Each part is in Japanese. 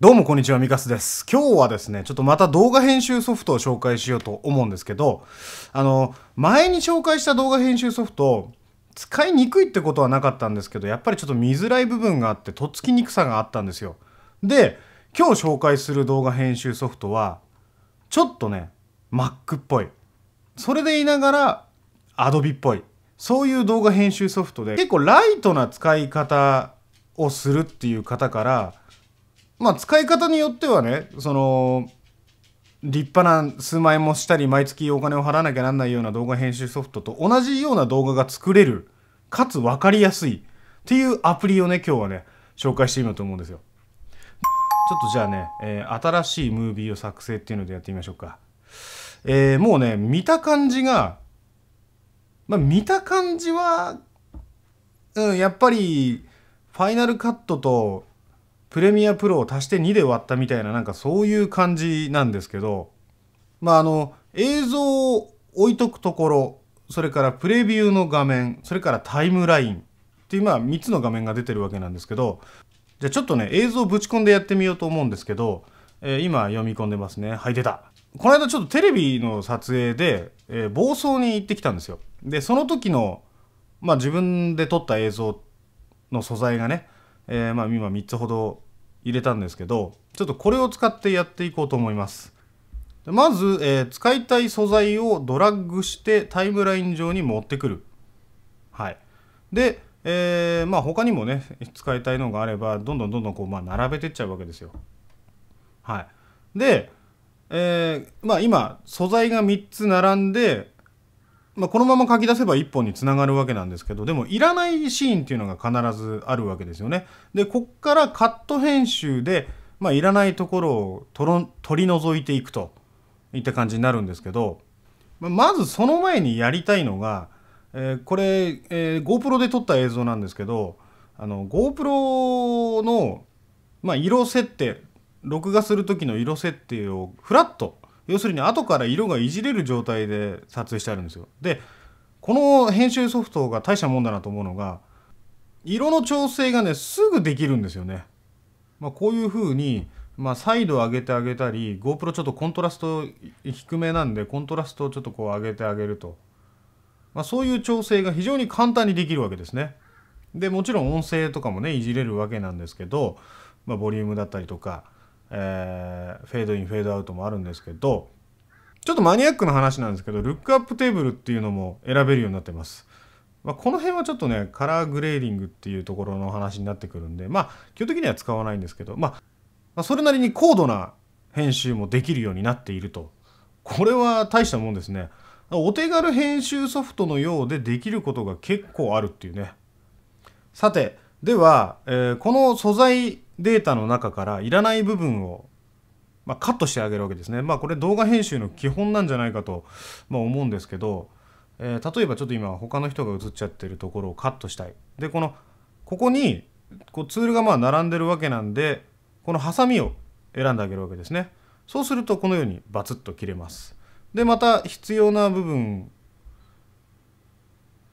どうもこんにちは、ミカスです。今日はですね、ちょっとまた動画編集ソフトを紹介しようと思うんですけど、あの、前に紹介した動画編集ソフト、使いにくいってことはなかったんですけど、やっぱりちょっと見づらい部分があって、とっつきにくさがあったんですよ。で、今日紹介する動画編集ソフトは、ちょっとね、Mac っぽい。それでいながら、Adobe っぽい。そういう動画編集ソフトで、結構ライトな使い方をするっていう方から、まあ使い方によってはねその立派な数万円もしたり毎月お金を払わなきゃなんないような動画編集ソフトと同じような動画が作れるかつ分かりやすいっていうアプリをね今日はね紹介してみようと思うんですよちょっとじゃあね、えー、新しいムービーを作成っていうのでやってみましょうかえー、もうね見た感じがまあ見た感じはうんやっぱりファイナルカットとプレミアプロを足して2で割ったみたいななんかそういう感じなんですけどまああの映像を置いとくところそれからプレビューの画面それからタイムラインっていうまあ3つの画面が出てるわけなんですけどじゃあちょっとね映像をぶち込んでやってみようと思うんですけど、えー、今読み込んでますねはい出たこの間ちょっとテレビの撮影で、えー、房総に行ってきたんですよでその時のまあ自分で撮った映像の素材がね、えー、まあ今3つほど入れたんですけどちょっとこれを使ってやっていこうと思いますまず、えー、使いたい素材をドラッグしてタイムライン上に持ってくるはいで、えー、まあ他にもね使いたいのがあればどんどんどんどんこう、まあ、並べてっちゃうわけですよはいで、えー、まあ今素材が3つ並んでまあ、このまま書き出せば1本につながるわけなんですけどでもいらないシーンっていうのが必ずあるわけですよね。でこっからカット編集で、まあ、いらないところを取り除いていくといった感じになるんですけど、まあ、まずその前にやりたいのが、えー、これ、えー、GoPro で撮った映像なんですけどあの GoPro の、まあ、色設定録画する時の色設定をフラット要するに後から色がいじれる状態で撮影してあるんですよでこの編集ソフトが大したもんだなと思うのが色の調整がねすぐできるんですよね、まあ、こういうふうにまあ、サイド上げてあげたり GoPro ちょっとコントラスト低めなんでコントラストをちょっとこう上げてあげると、まあ、そういう調整が非常に簡単にできるわけですね。でもちろん音声とかもねいじれるわけなんですけど、まあ、ボリュームだったりとかえー、フェードインフェードアウトもあるんですけどちょっとマニアックな話なんですけどルックアップテーブルっていうのも選べるようになってます。まあ、この辺はちょっとねカラーグレーリングっていうところの話になってくるんでまあ基本的には使わないんですけど、まあ、まあそれなりに高度な編集もできるようになっているとこれは大したもんですねお手軽編集ソフトのようでできることが結構あるっていうねさてでは、えー、この素材データの中からいらない部分を、まあ、カットしてあげるわけですね。まあ、これ動画編集の基本なんじゃないかと、まあ、思うんですけど、えー、例えばちょっと今他の人が映っちゃってるところをカットしたい。でこのここにこうツールがまあ並んでるわけなんでこのハサミを選んであげるわけですね。そうするとこのようにバツッと切れます。でまた必要な部分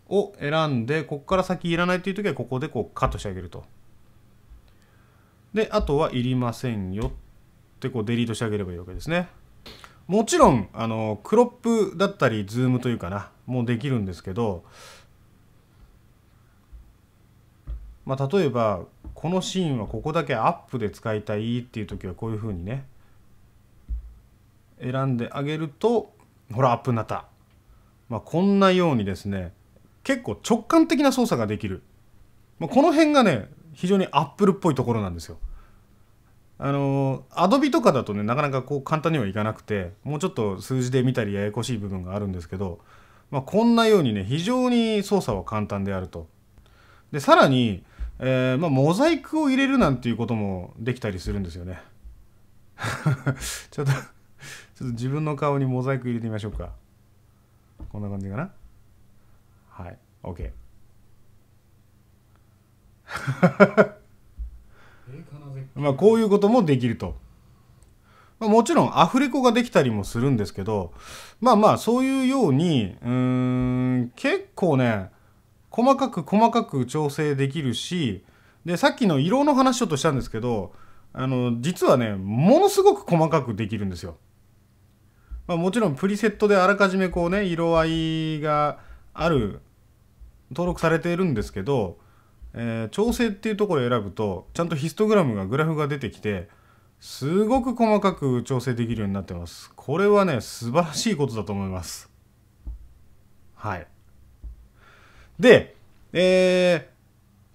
を選んでここから先いらないという時はここでこうカットしてあげると。で、あとはいりませんよってこうデリートしてあげればいいわけですね。もちろん、あの、クロップだったり、ズームというかな、もうできるんですけど、まあ、例えば、このシーンはここだけアップで使いたいっていう時はこういうふうにね、選んであげると、ほら、アップになった。まあ、こんなようにですね、結構直感的な操作ができる。まあ、この辺がね、非常にアップルっぽいところなんですよ。あのアドビとかだとねなかなかこう簡単にはいかなくてもうちょっと数字で見たりややこしい部分があるんですけど、まあ、こんなようにね非常に操作は簡単であると。でさらに、えー、まあ、モザイクを入れるなんていうこともできたりするんですよね。ちょっとちょっと自分の顔にモザイク入れてみましょうか。こんな感じかな。はい。OK。まあこういうこともできると。まあ、もちろんアフレコができたりもするんですけど、まあまあそういうように、うーん、結構ね、細かく細かく調整できるし、で、さっきの色の話ちょっとしたんですけど、あの、実はね、ものすごく細かくできるんですよ。まあ、もちろんプリセットであらかじめこうね、色合いがある、登録されているんですけど、えー、調整っていうところを選ぶとちゃんとヒストグラムがグラフが出てきてすごく細かく調整できるようになってますこれはね素晴らしいことだと思いますはいで、えー、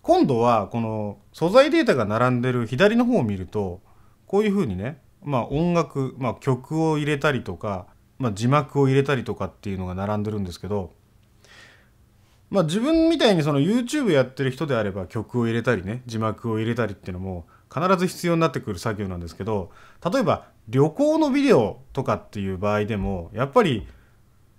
今度はこの素材データが並んでる左の方を見るとこういうふうにね、まあ、音楽、まあ、曲を入れたりとか、まあ、字幕を入れたりとかっていうのが並んでるんですけどまあ、自分みたいにその YouTube やってる人であれば曲を入れたりね字幕を入れたりっていうのも必ず必要になってくる作業なんですけど例えば旅行のビデオとかっていう場合でもやっぱり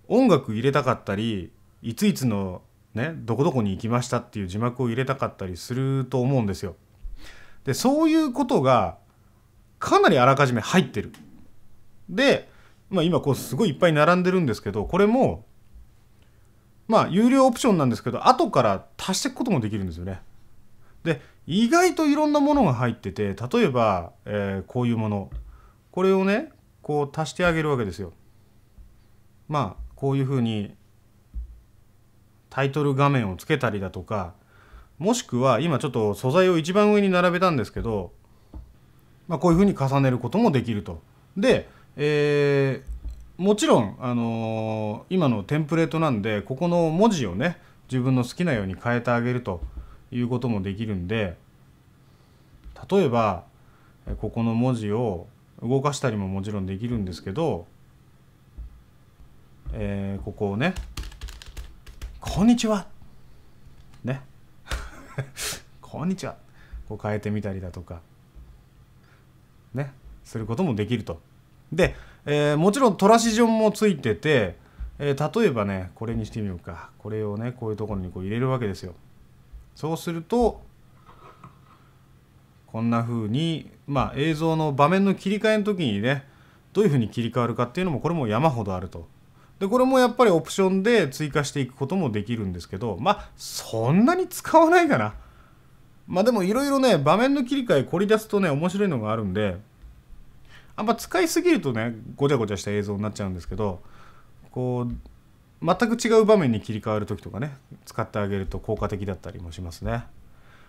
音楽入れたかったりいついつのねどこどこに行きましたっていう字幕を入れたかったりすると思うんですよ。でそういうことがかなりあらかじめ入ってる。で、まあ、今こうすごいいっぱい並んでるんですけどこれもまあ、有料オプションなんですけど、後から足していくこともできるんですよね。で、意外といろんなものが入ってて、例えば、えー、こういうもの。これをね、こう足してあげるわけですよ。まあ、こういうふうに、タイトル画面をつけたりだとか、もしくは、今ちょっと素材を一番上に並べたんですけど、まあ、こういうふうに重ねることもできると。で、えーもちろん、あのー、今のテンプレートなんでここの文字をね自分の好きなように変えてあげるということもできるんで例えばここの文字を動かしたりももちろんできるんですけど、えー、ここをね「こんにちは」ね 「こんにちは」こう変えてみたりだとかねすることもできると。でえー、もちろんトラシジョンもついてて、えー、例えばねこれにしてみようかこれをねこういうところにこう入れるわけですよそうするとこんな風にまあ映像の場面の切り替えの時にねどういう風に切り替わるかっていうのもこれも山ほどあるとでこれもやっぱりオプションで追加していくこともできるんですけどまあそんなに使わないかなまあでもいろいろね場面の切り替え凝り出すとね面白いのがあるんであんま使いすぎるとねごちゃごちゃした映像になっちゃうんですけどこう全く違う場面に切り替わる時とかね使ってあげると効果的だったりもしますね。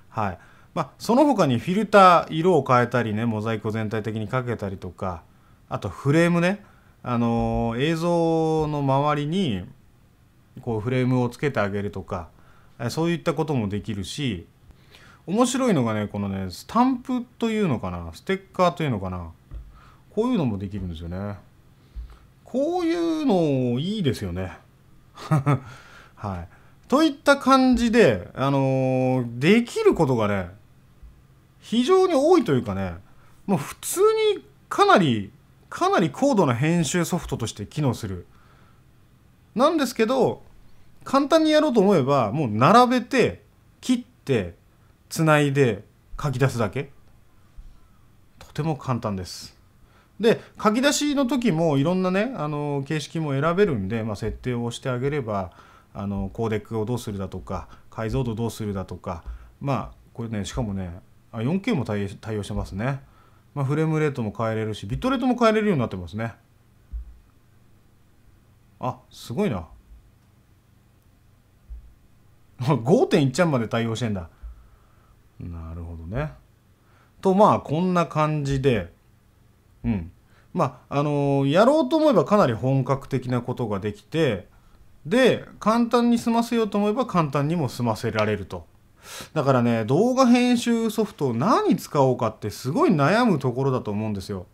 はいまあ、その他にフィルター色を変えたりねモザイクを全体的にかけたりとかあとフレームね、あのー、映像の周りにこうフレームをつけてあげるとかそういったこともできるし面白いのがねこのねスタンプというのかなステッカーというのかなこういうのもできるんですよねこういうのいいですよね はいといった感じで、あのー、できることがね、非常に多いというかね、もう普通にかなり、かなり高度な編集ソフトとして機能する。なんですけど、簡単にやろうと思えば、もう並べて、切って、つないで、書き出すだけ。とても簡単です。で書き出しの時もいろんなねあの形式も選べるんで、まあ、設定をしてあげればあのコーデックをどうするだとか解像度どうするだとかまあこれねしかもねあ 4K も対応してますね、まあ、フレームレートも変えれるしビットレートも変えれるようになってますねあすごいな5.1 ちゃんまで対応してんだなるほどねとまあこんな感じでうんまあ、あのー、やろうと思えばかなり本格的なことができてで簡単に済ませようと思えば簡単にも済ませられるとだからね動画編集ソフトを何使おうかってすごい悩むところだと思うんですよ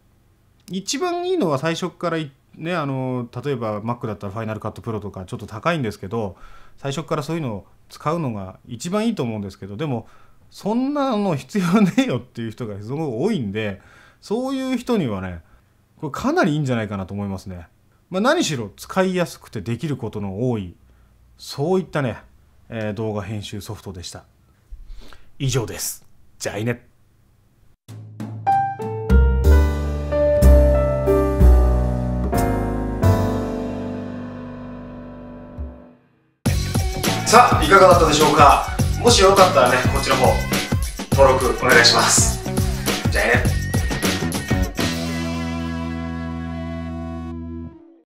一番いいのは最初からねあのー、例えば Mac だったら Final Cut Pro とかちょっと高いんですけど最初からそういうのを使うのが一番いいと思うんですけどでもそんなの必要ねえよっていう人がすごく多いんでそういう人にはねこれかなりいいんじゃないかなと思いますね。まあ、何しろ使いやすくてできることの多い、そういったね、えー、動画編集ソフトでした。以上です。じゃあいね。さあいかがだったでしょうかもしよかったらねこっちの方登録お願いしますじゃあね